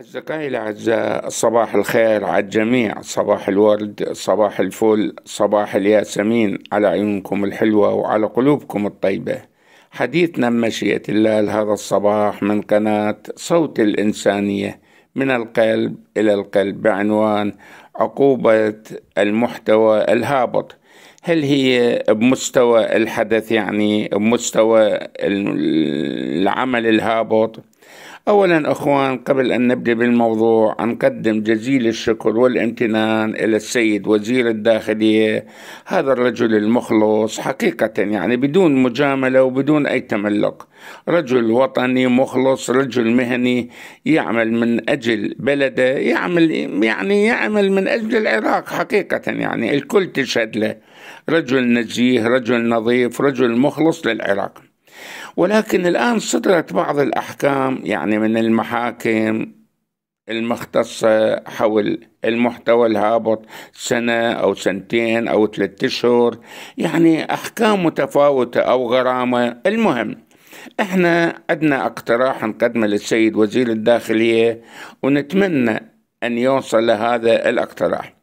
أصدقائي الأعزاء صباح الخير على الجميع صباح الورد صباح الفل صباح الياسمين على عيونكم الحلوة وعلى قلوبكم الطيبة حديثنا مشيئة الله لهذا الصباح من قناة صوت الإنسانية من القلب إلى القلب بعنوان عقوبة المحتوى الهابط هل هي بمستوى الحدث يعني بمستوى العمل الهابط أولا أخوان قبل أن نبدأ بالموضوع أنقدم جزيل الشكر والامتنان إلى السيد وزير الداخلية هذا الرجل المخلص حقيقة يعني بدون مجاملة وبدون أي تملق رجل وطني مخلص رجل مهني يعمل من أجل بلده يعمل يعني يعمل من أجل العراق حقيقة يعني الكل تشهد له رجل نزيه رجل نظيف رجل مخلص للعراق ولكن الآن صدرت بعض الأحكام يعني من المحاكم المختصة حول المحتوى الهابط سنة أو سنتين أو ثلاثة أشهر يعني أحكام متفاوتة أو غرامة المهم احنا عندنا اقتراح نقدمه للسيد وزير الداخلية ونتمنى أن يوصل لهذا الاقتراح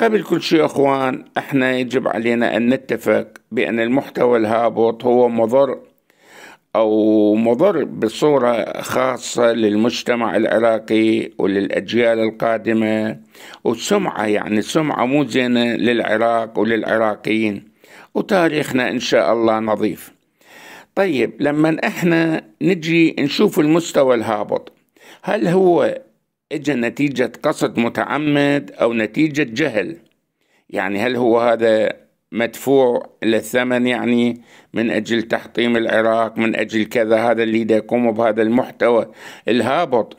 قبل كل شيء أخوان احنا يجب علينا أن نتفق بأن المحتوى الهابط هو مضر أو مضر بصورة خاصة للمجتمع العراقي وللأجيال القادمة وسمعة يعني سمعة مو زينة للعراق وللعراقيين وتاريخنا إن شاء الله نظيف طيب لما احنا نجي نشوف المستوى الهابط هل هو اجى نتيجة قصد متعمد او نتيجة جهل يعني هل هو هذا مدفوع للثمن يعني من أجل تحطيم العراق من أجل كذا هذا اللي دا يقوم بهذا المحتوى الهابط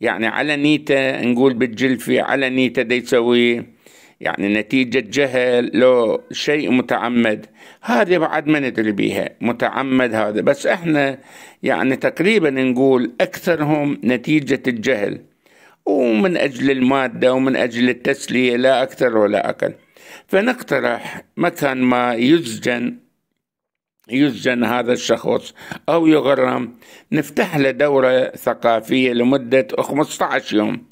يعني على نيته نقول بالجلفي على نيته دا يسوي يعني نتيجة جهل لو شيء متعمد هذه بعد ما ندري بيها متعمد هذا بس احنا يعني تقريبا نقول أكثرهم نتيجة الجهل ومن أجل المادة ومن أجل التسلية لا أكثر ولا أقل فنقترح مكان ما يسجن يسجن هذا الشخص أو يغرم نفتح له دورة ثقافية لمدة 15 يوم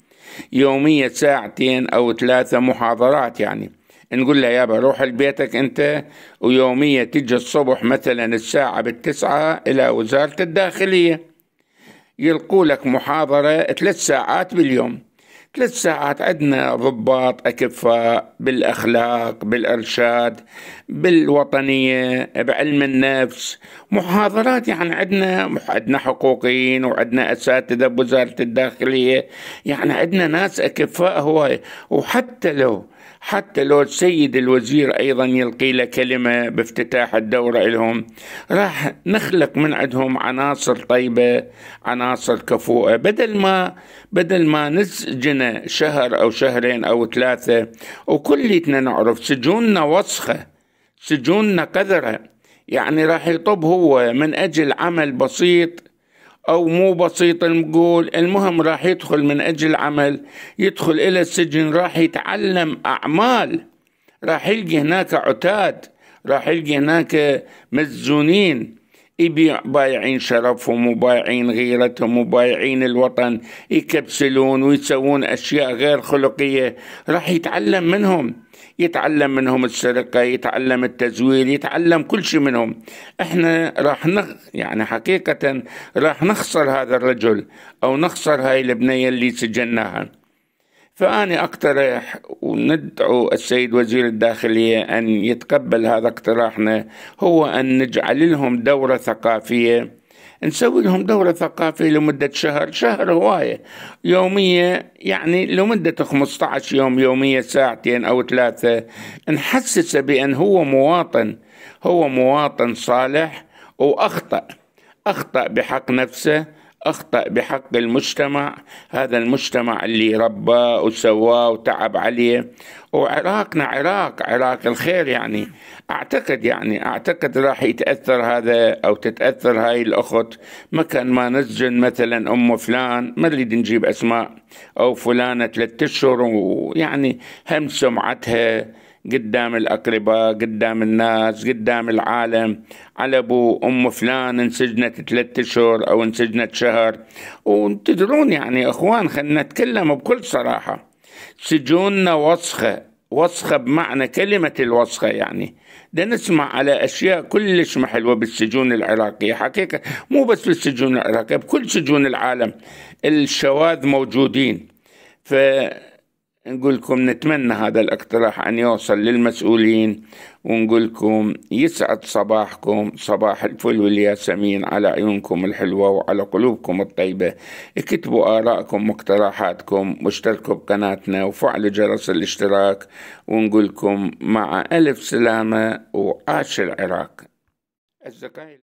يومية ساعتين أو ثلاثة محاضرات يعني نقول له يابا روح لبيتك أنت ويومية تجي الصبح مثلا الساعة بالتسعة إلى وزارة الداخلية يلقوا لك محاضرة ثلاث ساعات باليوم ثلاث ساعات عندنا ضباط أكفاء بالأخلاق بالإرشاد بالوطنية بعلم النفس محاضرات يعني عندنا عندنا حقوقيين وعندنا أساتذة بوزارة الداخلية يعني عندنا ناس أكفاء هواي وحتى لو حتى لو السيد الوزير أيضا يلقي له كلمة بافتتاح الدورة لهم راح نخلق من عندهم عناصر طيبة عناصر كفوءة بدل ما بدل ما نسجن شهر أو شهرين أو ثلاثة وكليتنا نعرف سجوننا وسخة سجوننا قذرة يعني راح يطب هو من أجل عمل بسيط أو مو بسيط نقول المهم راح يدخل من أجل عمل يدخل إلى السجن راح يتعلم أعمال راح يلقي هناك عتاد راح يلقي هناك مسجونين يبيع بايعين شرفهم وبايعين غيرتهم وبايعين الوطن يكبسلون ويسوون أشياء غير خلقية راح يتعلم منهم يتعلم منهم السرقة يتعلم التزوير يتعلم كل شيء منهم احنا راح نخ يعني حقيقة راح نخسر هذا الرجل أو نخسر هاي البنية اللي سجناها فأني أقترح وندعو السيد وزير الداخلية أن يتقبل هذا اقتراحنا هو أن نجعل لهم دورة ثقافية نسوي لهم دورة ثقافية لمدة شهر شهر هواية يومية يعني لمدة 15 يوم يومية ساعتين أو ثلاثة نحسسه بأن هو مواطن هو مواطن صالح وأخطأ أخطأ بحق نفسه أخطأ بحق المجتمع هذا المجتمع اللي رباه وسواه وتعب عليه وعراقنا عراق عراق الخير يعني أعتقد يعني أعتقد راح يتأثر هذا أو تتأثر هاي الأخت مكان ما نسجن مثلا أم فلان ما نريد نجيب أسماء أو فلانة ثلاثة أشهر ويعني هم سمعتها قدام الأقرباء قدام الناس قدام العالم على أبو أم فلان انسجنت ثلاثة أشهر أو انسجنت شهر وتدرون يعني إخوان خلينا نتكلم بكل صراحة سجوننا وسخة وسخة بمعنى كلمة الوسخة يعني ده نسمع على أشياء كلش محلوة بالسجون العراقية حقيقة مو بس بالسجون العراقية بكل سجون العالم الشواذ موجودين ف نقول لكم نتمنى هذا الاقتراح أن يوصل للمسؤولين ونقول لكم يسعد صباحكم صباح الفل والياسمين على عيونكم الحلوة وعلى قلوبكم الطيبة اكتبوا آرائكم واقتراحاتكم واشتركوا بقناتنا وفعلوا جرس الاشتراك ونقول لكم مع ألف سلامة وعاش العراق